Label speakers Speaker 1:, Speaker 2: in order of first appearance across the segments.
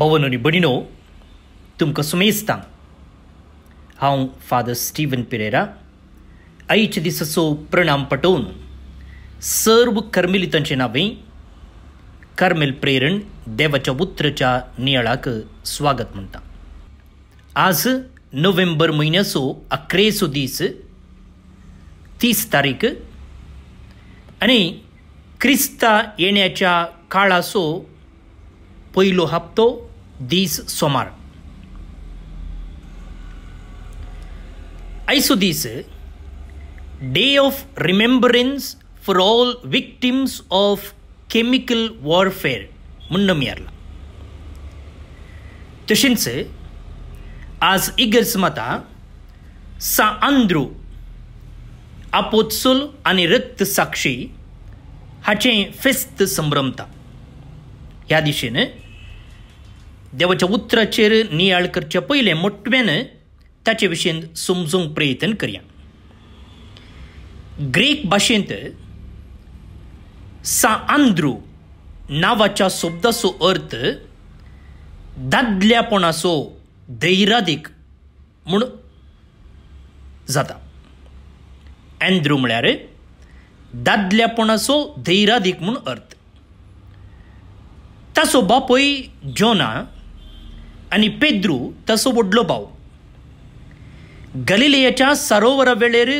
Speaker 1: भवन आणि भणिनो तुमकां सुमेस्तां हांव फादर स्टिवन पिरेरा आईचे दिससो प्रणाम पटोवन सर्व कर्मिलितांचे नावे कर्मेल प्रेरण देवाच्या पुत्रच्या नियाळाक स्वागत म्हणटा आज नोव्हेंबर म्हयन्याचो अकरेसो दीस तीस तारीख आणि क्रिस्ता येण्याच्या काळाचो पहिलो हप्तो this summer. Aisudis, day of remembrance for all victims of chemical warfare. முன்னும் ஏறலாம் Tushins, as Igersmata, Sa Andru, Apotsul Anirit Sakshi, Hache Fist Sambramta. या दिशेने देवाच्या उतराचेर नियाळ करचे पहिले मोठव्यानं ताचे विषयी समजूंक प्रयत्न करया ग्रीक भाशेंत सा आंद्रू नांवाच्या शब्दाचो अर्थ दादल्यापणाचो धैराधिक म्हूण जाता आंद्रू म्हळ्यार दादल्यापणाचो धैरादीक म्हूण अर्थ ताचो बापूय जोना आणि पेद्रू बोडलो भाव गलिलेयाच्या सरोवरा वेळेर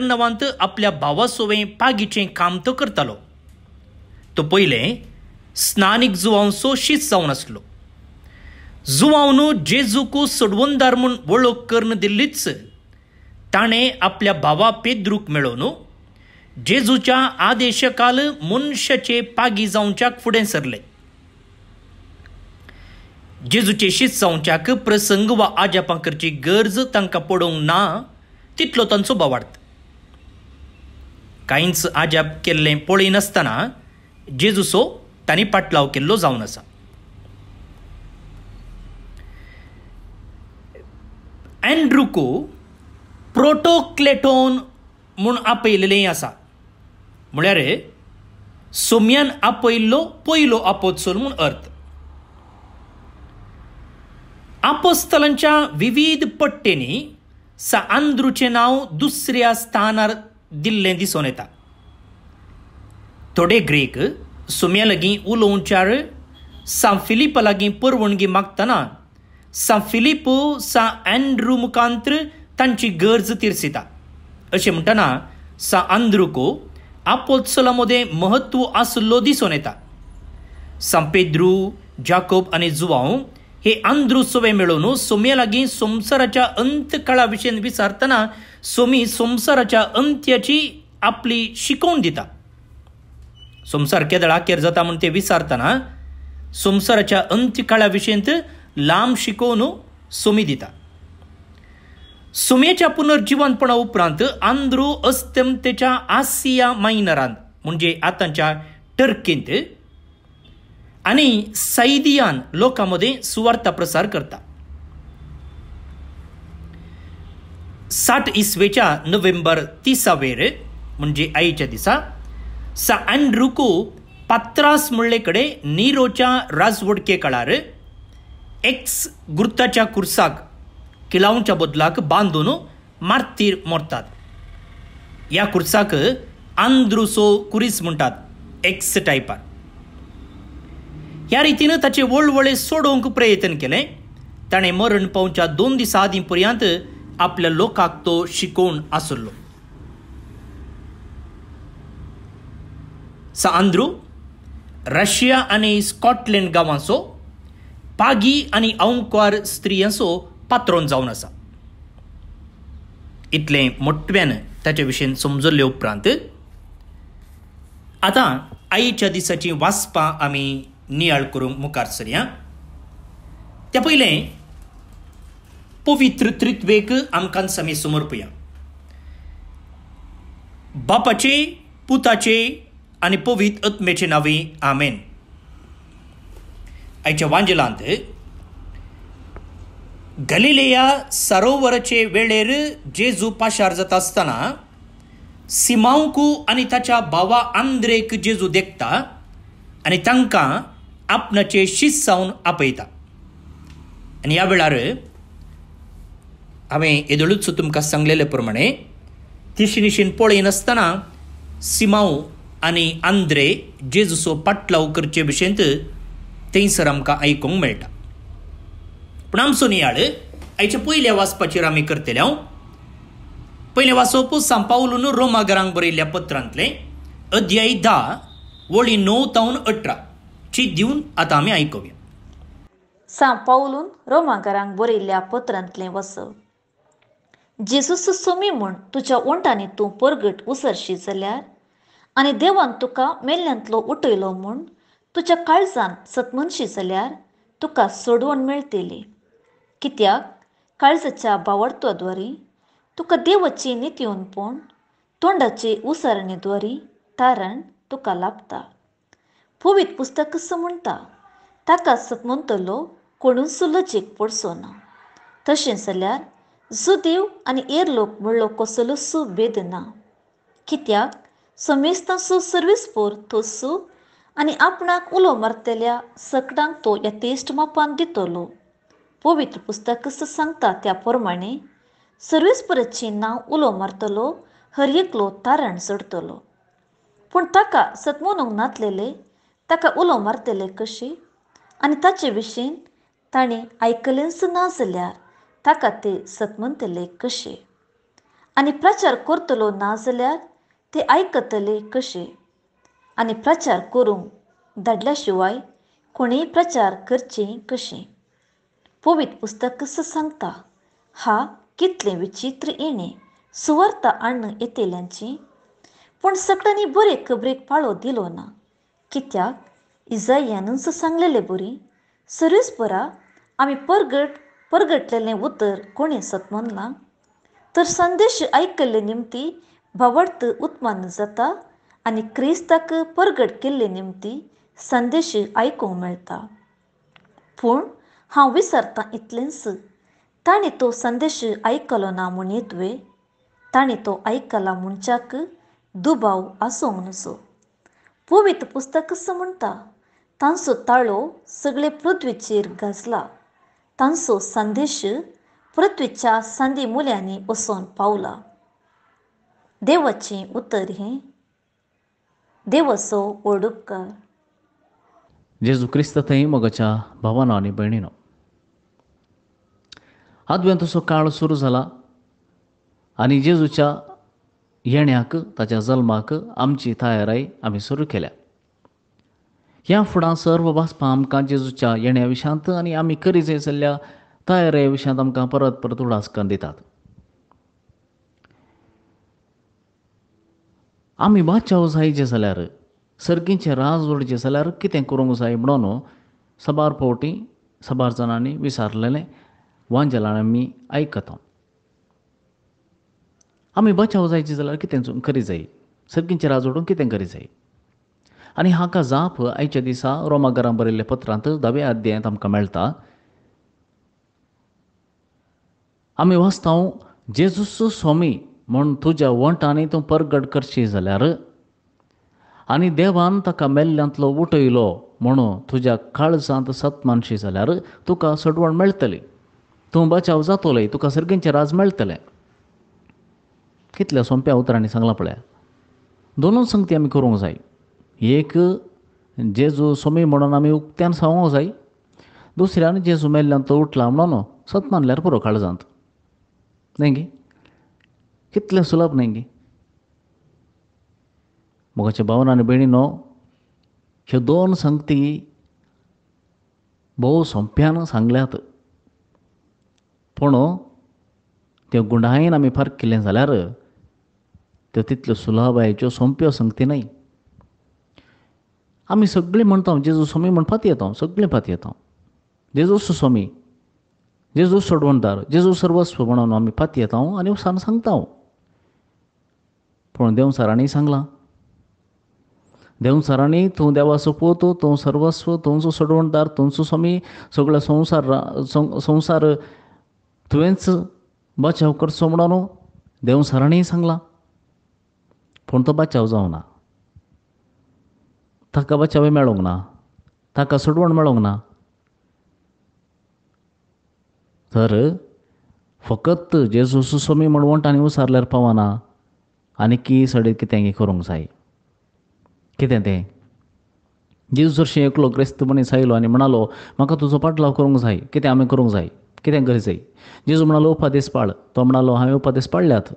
Speaker 1: नवांत आपल्या भावा पागीचे काम तो करतालो तो पहिले स्नानिक जुवांसो शीत जावन आसलो जुवांव न्हू जेजूकू सोडवणदार म्हूण वळख करून दिल्लीच ताणे आपल्या भावा पेद्रूक मेळो जेजूच्या आदेशकाल मनशाचे पागी जाऊनच्या फुडें सरले जेजूचे जावच्याक प्रसंग वा आजापांकरची गरज तांकां पडोवंक ना तितलो तांचो बवार्थ कांयच आजाप केल्लें पळयनासतना जेजूसो तांणी पाटलाव केल्लो जावन आसा अँड्रुको प्रोटोक्लेटोन म्हूण आपयलेलें आसा म्हळ्यार सोम्यान आपयल्लो पयलो आपोत्सोल म्हूण अर्थ आपोस्तलांच्या विविध पट्टेनी सा आंद्रूचें नांव दुसऱ्या स्थानार दिल्लें दिसून येता थोडे ग्रीक सुम्या लागीं उलोवच्यार सा फिलिप लागी परवणगी मागतना सा फिलिप सा अँड्रू मुखांत्र तांची गरज तिरसिता अशें म्हणटना सा आंद्रुको आपोत्सला मदें महत्व आसलो दिसून येता सां पेद्रू जाकोब आनी जुवांव हे ಅಂದೃಸುವೆ मिळवून लागी संसाराच्या अंतकाळाविषयी विचारताना सोमी संसाराच्या अंत्याची आपली शिकवण दिता संसार केदळ अखेर जाता म्हणून ते विचारताना संसाराच्या अंत्यकाळाविषयीत लांब शिकवून सोमी दिता सुमेच्या पुनर्जीवनपणा उपरांत आंद्रो अस्तमतेच्या आसिया मायनरांत म्हणजे आतांच्या टर्केंत आणि सैदियान लोकांमध्ये सुवार्ता प्रसार करता साठ इसवेच्या नोव्हेंबर तिसा म्हणजे आईच्या दिसा सा अँड्रुको पात्रास मुळेकडे निरोच्या राजवडके काळार एक्स गुर्ताच्या कुर्साक किलावच्या बदलाक बांधून मारतीर मोरतात या कुर्साक आंद्रुसो कुरीस म्हणतात एक्स टायपार या रितीनं ताचे वळवळे सोडोवंक प्रयत्न केले ताणें मरण पावच्या दोन दिसा आधी पर्यंत आपल्या लोकांक तो शिकोवन आसलो सा रशिया आणि स्कॉटलंड गांवांचो पागी आणि औंकार स्त्रियांचो पात्रोन जाऊन आसा इतले मोटव्यान ताचे विशीं समजले उपरांत आतां आईच्या दिसाचीं वाचपां आम्ही नियाळ करूंक मुखार सरया त्या पयलें पवित्र त्रित्वेक आमकां समोर पया बापाचे पुताचे आनी पवित अत्मेचे नांवे आमेन आयच्या वांजलांत गलिलेया सरोवराचे वेळेर जेजू पाशार जाता आसतना सिमांकू आनी ताच्या भावा आंद्रेक जेजू देखता आनी तांकां அப்னச்சே शिस जाऊन आनी आणि वेळार हांवें येदोळूच तुमकां सांगलेले प्रमाणे निशीन पळयनासतना सिमाव आनी आंद्रे जेजुसो पाटलाव करचे भशेंत थंयसर आमकां आयकूंक मेळटा पूण आमचो नियाळ आयच्या पयल्या वाचपाचेर आमी करतले हांव पयलें वाचप सांग पावलून रोमागरांक बरयल्ल्या पत्रांतलें अध्यायी धा वळी णव तावन अठरा ची दिवन आता आमी ऐकूया
Speaker 2: सा पावलून रोमांकारांक बरयल्ल्या पत्रांतलें वचप जेसूस सोमी म्हूण तुज्या ओंठांनी तूं परगट उसरशी जाल्यार आनी देवान तुका मेल्ल्यांतलो उठयलो म्हूण तुज्या काळजांत सतमनशी जाल्यार तुका सोडवण मेळटली कित्याक काळजाच्या बावडत्वाद्वारे तुका देवाची नितयोन पूण तोंडाची उसरणीद्वारी तारण तुका लाभता पुस्तक कसं म्हणटा ताका सतमुनतलो कोणून सुलजीक पडसो ना तशें जाल्यार देव आनी एर लोक म्हणलो कसलो सुभेद ना कित्याक समेस्तां पोर तो सु आनी आपणाक उलो मारतल्या सकडांक तो यथेश्ट मापान दितलो पवित्र पुस्तक सांगता त्या प्रमाणे सर्विसपुराची नांव उलो मारतलो हर एकलो तारण चडतलो पूण ताका सतमुनूंक नातलेले ताका उलो मारतले कशी आनी ताचे विशीं ताणें आयकलेंच ना जाल्यार ताका ते सतमंतले कशे आनी प्रचार करतलो ना जाल्यार ते आयकतले कशे आनी प्रचार करूंक धाडल्या शिवाय कोणीय प्रचार करचे कशे पवित पुस्तकच सांगता हा कितले विचित्र येणे सुवर्त आण येतेल्यांची पूण सगळ्यांनी बरे खबरेक पाळो दिलो ना कित्याक इजायान सांगलेले बरी परा आम्ही परगट परगटलेले उतर कोणी सतमनला तर संदेश ऐकले निमती भवडत उत्मान जाता आणि क्रिस्ताक परगट केले निमती संदेश आयकूंक मेळटा पूण हांव विसरता इतलेंच ताणे तो संदेश ऐकलो ना म्हूण येतवे ताणें तो आयकला मनशाक दुबाव आसूंक सो पुस्तक असं म्हणता तांचो ताळो सगळे पृथ्वीचेर गाजला तांचो संदेश पृथ्वीच्या सांदी मुल्यांनी वचोन पावला देवाचें उतर हे देवाचो ओडुपकार
Speaker 3: जेजू क्रिस्त थंय मोगाच्या भावानो आनी भयणीनो असो काळ सुरू झाला आनी जेजूच्या येण्याक ताच्या जल्माक आमची तयाराय आम्ही सुरू केल्या ह्या फुडां सर्व भासपा आमकां जेजूच्या येण्या विशांत आनी आमी जे जाल्ल्या तयारे विशांत आमकां परत परत उडासकन दितात आमी बादशाह जायचे जाल्यार सर्गीचे राज जोडचे जाल्यार कितें करूंक जाय म्हणून सबार पावटी सबार जाणांनी विचारलेलें वांजेलान आमी आयकता आम्ही बचाव जायची जाल्यार कितें जाई जायी राज उडून कितें जाई आणि हा हाका जाप आयच्या दिसा रोमागरां बरयल्ल्या पत्रांत दाव्या अध्यायांत आमकां मेळटा आमी वाचता जेजूस स्वामी म्हण तुज्या वंटांनी तूं परगड करशी जाल्यार आनी देवान ताका मेल्ल्यांतलो उठयलो म्हणून तुज्या काळजांत सत मानशी जाल्यार तुका सडवण मेळटली तूं बचाव जातोले तुका सर्गेंचें राज मेळटलें कितल्या सोंप्या उतरांनी सांगला पळया दोनूच संगती आमी करूंक जाय एक जेजू सोमी म्हणून आमी उक्त्यान सांगूंक जाय दुसऱ्यान जेजू मेल्ल्यान तो उठला म्हणून सत मानल्यार पुरो काळजांत न्हय गे कितलें सुलभ न्हय गे भावना भावन आनी भयणीनो न्हू ह्यो दोन संगती भोव सोंप्यान सांगल्यात पूण त्यो गुंडायेन आमी फार केलें जाल्यार तितलं सुलभ आहे जो सोंप्यो संगती नाही आमी सगळीं म्हणटा जेजू स्वामी म्हण सगळे येता सगळें पाती येता जेजूस स्वामी जेजू सोडवणदार जेजू सर्वस्व म्हणून आमी फाती येता आनी उसार सांगता पूण सांगला देव सरांनी तू देवाचो पोतो तो सर्वस्व तुमचो सोडवणदार तुमचो स्वामी सगळ्या संसार संसार तुवेंच बचाव करचो म्हणून देंवसारांनी सांगला तो पूण बचाव ना ताका बचाव मेळूंक ना ताका सुटवण मेळूंक ना तर फकत जेजूस स्वामी म्हणवणटांनी उसारल्यार पावना आनी की सडे कितें करूंक जाय कितें तें जेजूस जरशें एकलो क्रिस्त मनीस आयलो आनी म्हणालो म्हाका तुजो पाटलाव करूंक जाय कितें आमी करूंक जाय कित्याक गरजेय जेजू म्हणालो उपादेस पाळ तो म्हणालो हांवें उपादेस पाळल्यात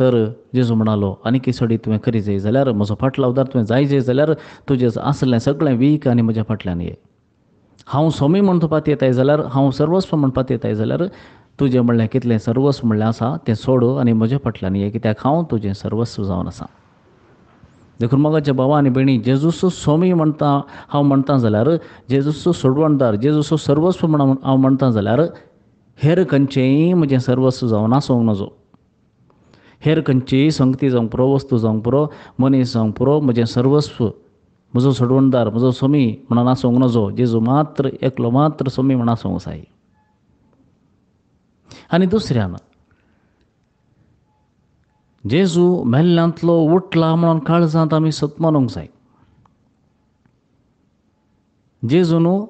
Speaker 3: तर जेजू म्हणालो आनी किसडी तुवें करी जाय जाल्यार म्हजो फाटला उदार तुवें जायजे जाल्यार तुजें आसलें सगळें वीक आनी म्हज्या फाटल्यान ये हांव स्वामी म्हण तुपात येताय जाल्यार हांव सर्वस्व म्हणपात येताय जाल्यार तुजें म्हणलें कितलें सर्वस्व म्हणलें आसा तें सोड आनी म्हज्या फाटल्यान ये कित्याक हांव तुजें सर्वस्व जावन आसा देखून मगाच्या बाबा आनी भयणी जेजूसो स्वामी म्हणता हांव म्हणता जाल्यार जेजूसो सोडवणदार जेजूसो सर्वस्व म्हण हांव म्हणटा जाल्यार हेर खंयचेय म्हजें सर्वस्व जावं ना नजो हेर खंयचीय संगती जावं पुरो वस्तू जावं पुरो मनीस जावं पुरो म्हजें सर्वस्व म्हजो सोडवणदार म्हजो सोमी म्हणून आसूंक नजो जेजू मात्र एकलो मात्र स्वामी म्हण आसूंक जाय आनी दुसऱ्यान जेजू मेल्ल्यांतलो उठला म्हणून काळजांत आमी सत मानूंक जाय जेजू न्हू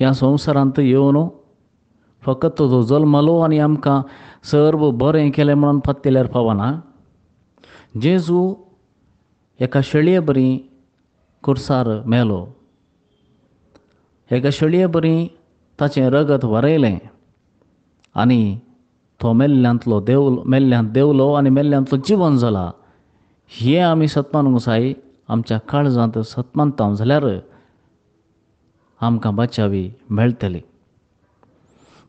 Speaker 3: ह्या संवसारांत येवन फकत तुजो जल्मलो आनी आमकां सर्व बरें केलें म्हणून पत्तेल्यार पावना जेजू एका शेळये बरी कुर्सार मेलो एका शेळये बरी ताचें रगत वरयलें आनी तो मेल्ल्यांतलो देव मेल्ल्यांत देवलो आनी मेल्ल्यांतलो जिवन जाला हे आमी सत्मान गोसाई आमच्या काळजांत सत्मानता जाल्यार आमकां बचावी मेळटली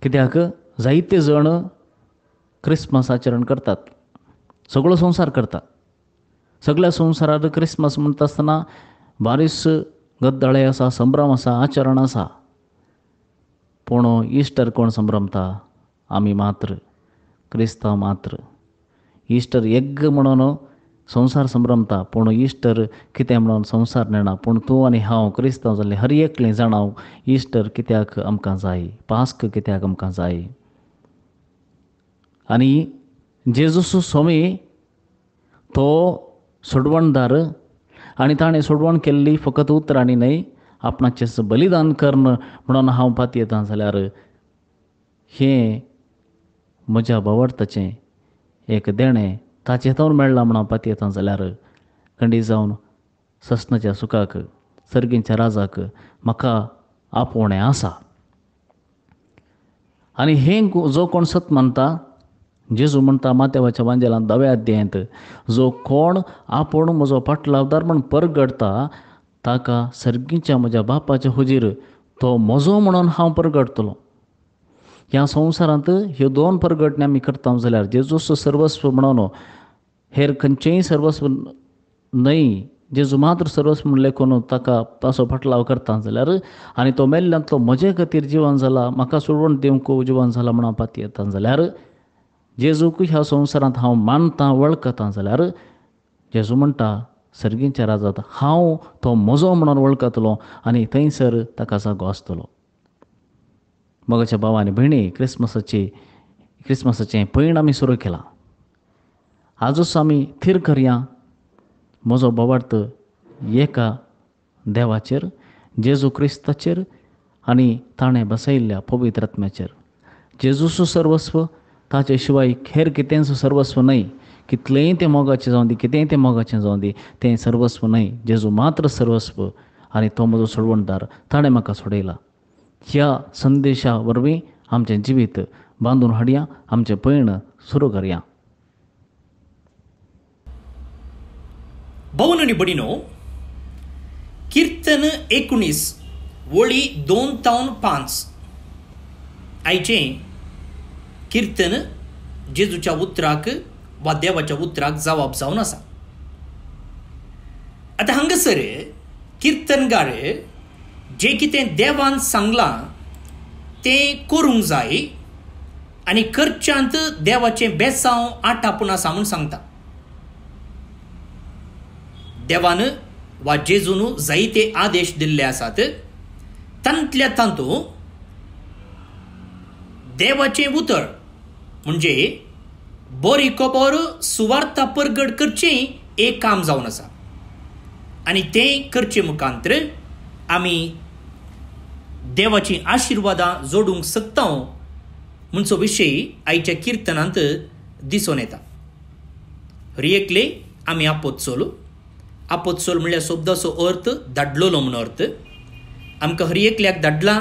Speaker 3: कित्याक जायते जाण क्रिस्मस आचरण करतात सगळो संसार करता सगळ्या संवसारांत क्रिस्मस म्हणटा असताना बारीस गद्दाळे असा संभ्रम आसा आचरण आसा पूण इस्टर कोण संभ्रमता आम्ही मात्र क्रिस्तांव मात्र इस्टर यज्ञ म्हणून संवसार संभ्रमता पूण इश्टर कितें म्हणून संवसार नेणा पूण तूं आनी हांव क्रिस्तांव जाल्लें हर एकलें जाणांव इश्टर कित्याक आमकां जाय पास्क कित्याक आमकां जाय आनी जेजूस स्वामी तो सोडवणदार आनी ताणें सोडवण केल्ली फकत उतरांनी न्हय आपणाचें बलिदान कर्ण म्हणून हांव पात येता जाल्यार हें म्हज्या बावडताचें एक देणें ताचेतावन मेळ्ळां म्हण पाती येता जाल्यार खंडी जावन सस्नाच्या सुखाक सर्गींच्या राजाक म्हाका आपोवणें आसा आनी हे जो कोण सत मानता जेजू म्हणटा मातेवाच्या बांजेलान दव्या अध्यायांत जो कोण आपूण म्हजो पाटलावदार म्हण परगडता ताका सर्गीच्या म्हज्या बापाच्या हुजीर तो म्हजो म्हणून हांव परगडतलो ह्या संवसारांत ह्यो दोन परगटण्या आमी करता जाल्यार जेजूचो सर्वस्व म्हणून हेर खंयचेय सर्वस्व न्हय जेजू मात्र सर्वस्व म्हणलें कोण ताका ताचो फाटलाव करता जाल्यार आनी तो तो म्हजे खातीर जिवन जाला म्हाका सोडून दिवंक जिवन जाला म्हणून पाती येता जाल्यार जेजूक ह्या संवसारांत हांव मानतां वळखता जाल्यार जेजू म्हणटा सर्गीच्या राजात हांव तो म्हजो म्हणून वळखतलो आनी थंयसर ताका जागो आसतलो मोगाच्या भावाने भयणी क्रिसमसाची क्रिसमसाचे पैण आमी सुरू केला आजूच आमी थिर करया म्हजो बवार्थ एका देवाचेर जेजू क्रिस्ताचेर आणि ताणें बसयिल्ल्या पवित्र आत्म्याचेर जेजूसो सर्वस्व ताचे शिवाय खेर कितेंचो सर्वस्व न्हय कितलेंय ते मोगाचे जावं दी कितेंय तें मोगाचें ते दी तें सर्वस्व न्हय जेजू मात्र सर्वस्व आणि तो म्हजो सोडवणदार ताणें म्हाका सोडयला या संदेशावरवी आमचे जीवित बांधून हाडया आमचे पयण सुरू करया
Speaker 1: भवननी बडिनो कीर्तन एकोणीस वळी दोन तावन पाच आईचे कीर्तन जेजूच्या उतराक वा देवाच्या उतराक जवाब जावन आसा आतां हांगासर कीर्तनगार जे कितें देवान सांगलां तें करूंक जाय आनी करच्यांत देवाचें बेसांव आटापूण आसा म्हूण सांगता देवान वा जेजून जायते आदेश दिल्ले आसात तांतल्या तातूंत देवाचें उतर म्हणजे बरी खबर सुवार्था परगड करचें एक काम जावन आसा आनी तें करचे मुखांत्र आमी देवाची आशिर्वादां जोडूंक सकतां म्हणचो विशयी आयच्या किर्तनांत दिसून येता रियेकले आमी आपोत्सोल आपोत्सोल म्हणल्यार शब्दाचो अर्थ धाडलोलो म्हूण अर्थ आमकां हरियेकल्याक धाडला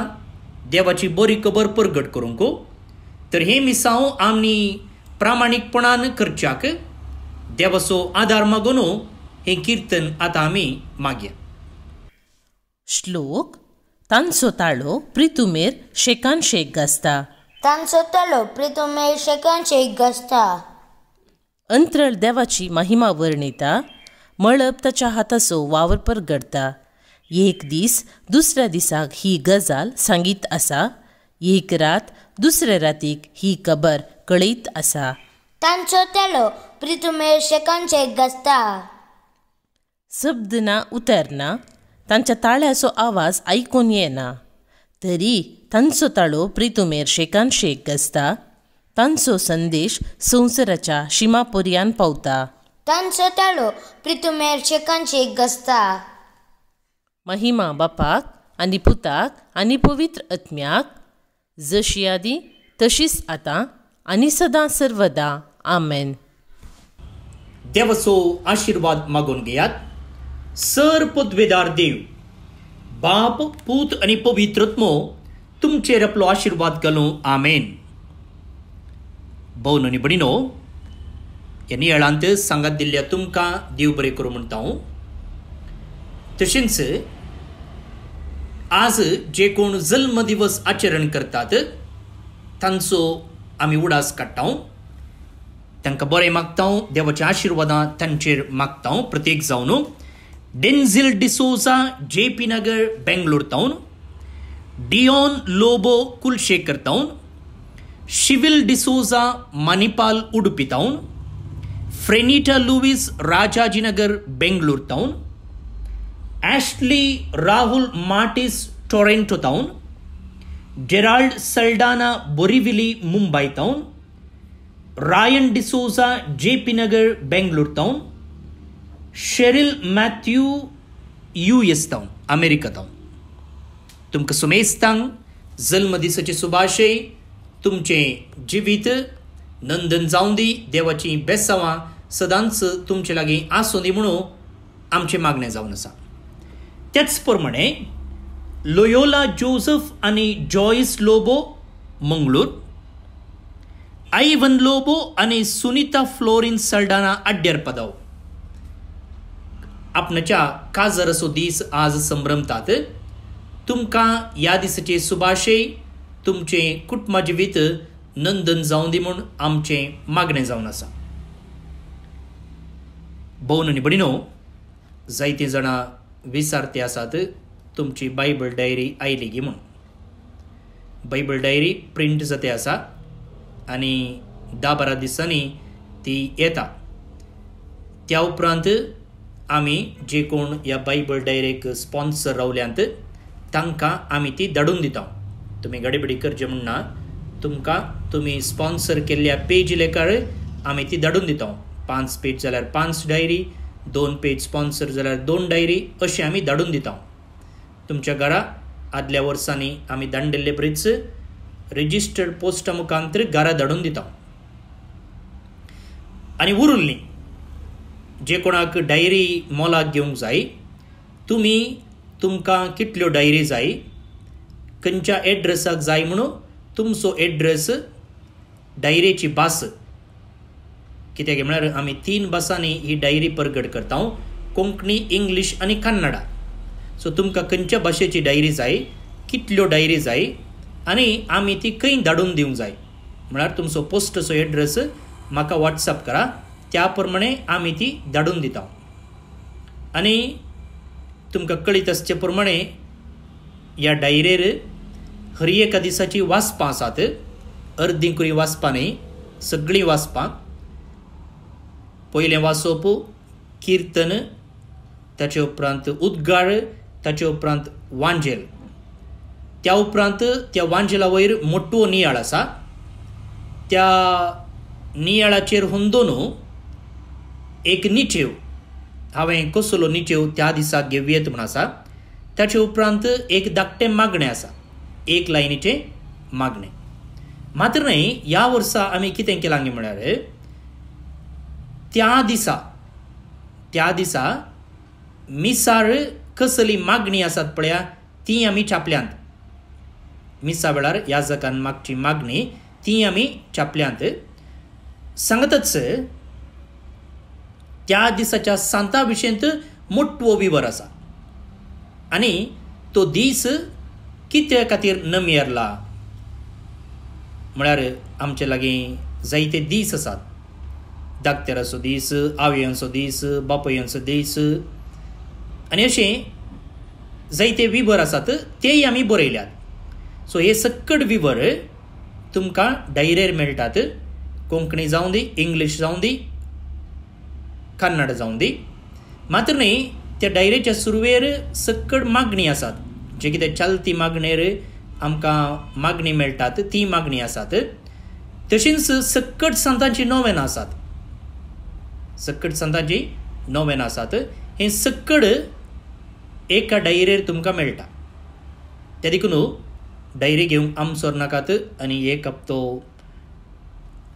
Speaker 1: देवाची बरी कबर परगट करूंक तर हे मिसांव आमी प्रामाणीकपणान करच्याक देवाचो आदार मागून हे कीर्तन आतां आमी मागया श्लोक तांचो प्रितुमेर शेकान शेक घासता
Speaker 3: तांचो ताळो प्रितुमेर शेकान शेक घासता
Speaker 1: अंतरळ देवाची महिमा वर्णिता मळब ताच्या हाताचो वावरपर घडता एक दीस दुसऱ्या दिसाक ही गजाल सांगीत आसा एक रात दुसऱ्या रातीक ही कबर कळीत आसा
Speaker 2: तांचो
Speaker 3: तेलो प्रितुमेर शेकान शेक घासता शब्द ना
Speaker 1: उतरना तांच्या ताळ्याचो आवाज आयकून येना तरी तांचो ताळो प्रितुमेर शेकान शेक गजता तांचो संदेश संवसाराच्या शिमा पावता
Speaker 3: तांचो ताळो प्रितुमेर शेकान शेक गजता
Speaker 1: महिमा बापाक आणि पुताक आणि पवित्र आत्म्याक जशी आदी तशीच आतां आनी सदां सर्वदा आमेन देवसो आशीर्वाद मागून घेयात द्वेदार देव बाप पूत आणि पवित्रत्मो तुमचे आपलो आशीर्वाद घालूं आमेन भोवन आणि भणिनो यांनी येळांत सांगात दिल्ल्या तुमकां देव बरे करू म्हणता तशेंच आज जे कोण जल्म दिवस आचरण करतात तांचो आमी उडास काडटा तांकां बरें मागता देवाच्या आशिर्वादां तांचेर मागता प्रत्येक जावन Denzil D'Souza J P Nagar Bangalore town Dion Lobo Kulshekar town Shivil D'Souza Manipal Udupi town Frenita Lewis Rajajinagar Bangalore town Ashley Rahul Mathias Toronto town Gerald Saldanha Borivali Mumbai town Ryan D'Souza J P Nagar Bangalore town Sheryl Mathew U S ತಾವು ಅಮೆರಿಕ ತಾವು ತುಮಕ दिसचे सुभाषे तुमचे जिवीत नंदन जाऊंदी दी देवाची बेसावां सदांच तुमचे लागी आसूं दी म्हणून आमचे मागणे जावन आसा त्याच प्रमाणे लोयोला जोसेफ आणि जॉयस लोबो मंगळूर वन लोबो आणि सुनीता फ्लोरिन सल्डाना आड्ड्यार पदव आपणाच्या जरसो दीस आज संभ्रमतात तुमका या दिसचे सुभाशय तुमचे कुटुंब नंदन जावं दी म्हूण आमचें मागणें जावन आसा भोवन आणि बडिनो जायते जाणां विसारते आसात तुमची बायबल डायरी आयली गी म्हणून बायबल डायरी प्रिंट जाते आसा आणि धा बारा दिसांनी ती येता त्या उपरांत आमी जे कोण या बायबल डायरेक्ट स्पॉन्सर रावल्यांत तांकां आम्ही ती धाडून दिता तुम्ही गडबडी करचे म्हणना तुमकां तुम्ही स्पॉन्सर केल्ल्या पेज लेखाळ आम्ही ती धाडून दिता पांच पेज जाल्यार पांच डायरी दोन पेज स्पॉन्सर जाल्यार दोन डायरी अशी आम्ही धाडून दिता तुमच्या घरा आदल्या वर्सांनी आम्ही धाडिल्ले ब्रिज रेजिस्टर्ड पोस्टा मुखांत घरा धाडून दिता आणि उरुल्ली जे कोणाक डायरी मोलाक घेवंक जाय तुमी तुमकां कितल्यो डायरी जाय खंयच्या एड्रेसाक जाय म्हणून तुमचो एड्रेस डायरेची बास कित्याक म्हळ्यार आमी तीन बासांनी ही डायरी परगट करता कोंकणी इंग्लीश आनी कन्नडा सो तुमकां खंयच्या भाशेची डायरी जाय कितल्यो डायरी जाय आनी आमी ती खंय धाडून दिवंक जाय म्हळ्यार तुमचो पोस्टचो एड्रेस म्हाका वॉट्सॅप करा त्याप्रमाणे आम्ही ती धाडून दिता आणि तुमकां कळीत असचे प्रमाणे ह्या डायरेर हर एका दिसाची वाचपां आसात अर्दी कुरी वाचपां न्ही सगळीं वाचपां पयलें वासोप कीर्तन ताचे उपरांत उद्गाळ ताचे उपरांत वांजेल त्या उपरांत त्या वांजेला वयर मोठो नियाळ आसा त्या नियाळाचेर हुंदोन एक निठेव हांवें कसलो निठेव त्या दिसा घेवयेत म्हूण आसा ताचे उपरांत एक धाकटें मागणें आसा एक लायनीचें मागणें मात्र न्हय ह्या वर्सा आमी कितें केलां गे म्हळ्यार त्या दिसा त्या दिसा मिसाळ कसली मागणी आसात पळया ती आमी छापल्यांत मिसा वेळार ह्या जगान मागची मागणी ती आमी छापल्यांत सांगतच त्या दिसाच्या सांता भिशेंत मोट्टवो विवर असा आणि तो दीस कित्या खातीर न मियरला म्हळ्यार आमचे लागीं जायते दीस आसात दाक्तेराचो दीस आवयांचो दीस बापयांचो दीस आनी अशें जायते विवर आसात तेय आमी बरयल्यात सो हे सक्कड विवर तुमकां डायरेर मेळटात कोंकणी जावं दी इंग्लीश जावं दी कन्नड जाऊन दी मात्र न्ही त्या डायरेच्या सुरवेर सक्कड मागणी आसात जे कितें चलती मागणेर आमकां मागणी मेळटात ती मागणी आसात तशींच सक्कट संतांची नोवेनां आसात सक्कट संतांची नोवेनां आसात हे सक्कड एका डायरेर तुमकां मेळटा ते देखून डायरी घेवंक आम नाकात आनी एक हप्तो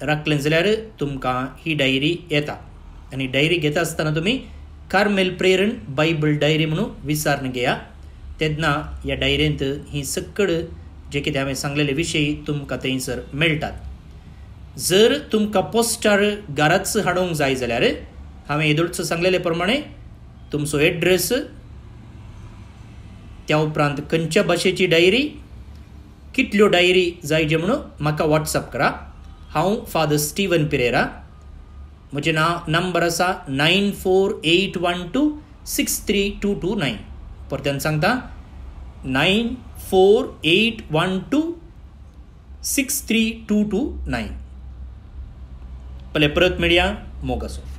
Speaker 1: राखलें जाल्यार तुमकां ही डायरी येता आणि डायरी घेता असताना तुम्ही कार्मेल प्रेरण बायबल डायरी म्हणून विचारणं घ्या तेन्ना या डायरेंत ही सक्कड जे कितें हांवें सांगलेले विषयी तुमकां थंयसर मेळटात जर तुमका पोस्टार घराच हाडूंक जाय जाल्यार हांवें येदोळचो सांगलेले प्रमाणे तुमचो एड्रेस त्या उपरांत खंयच्या भाशेची डायरी कितल्यो डायरी जाय जे म्हणून म्हाका वॉट्सअप करा हांव फादर स्टिवन पिरेरा मुझे ना नंबर आसा nine four eight one two six three two two nine परत्यान सांगता nine four eight one two six three two two nine पहले परत मेळया मोग सो